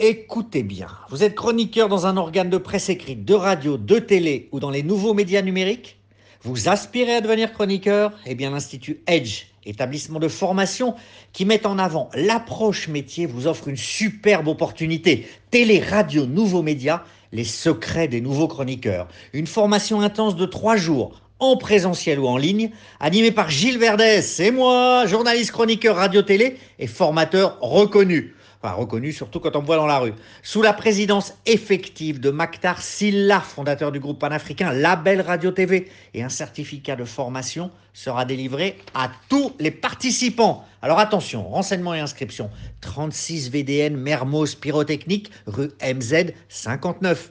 Écoutez bien, vous êtes chroniqueur dans un organe de presse écrite, de radio, de télé ou dans les nouveaux médias numériques Vous aspirez à devenir chroniqueur Eh bien l'Institut Edge, établissement de formation qui met en avant l'approche métier, vous offre une superbe opportunité. Télé, radio, nouveaux médias, les secrets des nouveaux chroniqueurs. Une formation intense de trois jours en présentiel ou en ligne, animé par Gilles Verdès et moi, journaliste chroniqueur radio-télé et formateur reconnu. Enfin, reconnu surtout quand on me voit dans la rue. Sous la présidence effective de Maktar Silla, fondateur du groupe panafricain Label Radio TV, et un certificat de formation sera délivré à tous les participants. Alors attention, renseignements et inscriptions 36 VDN Mermoz Pyrotechnique, rue MZ 59.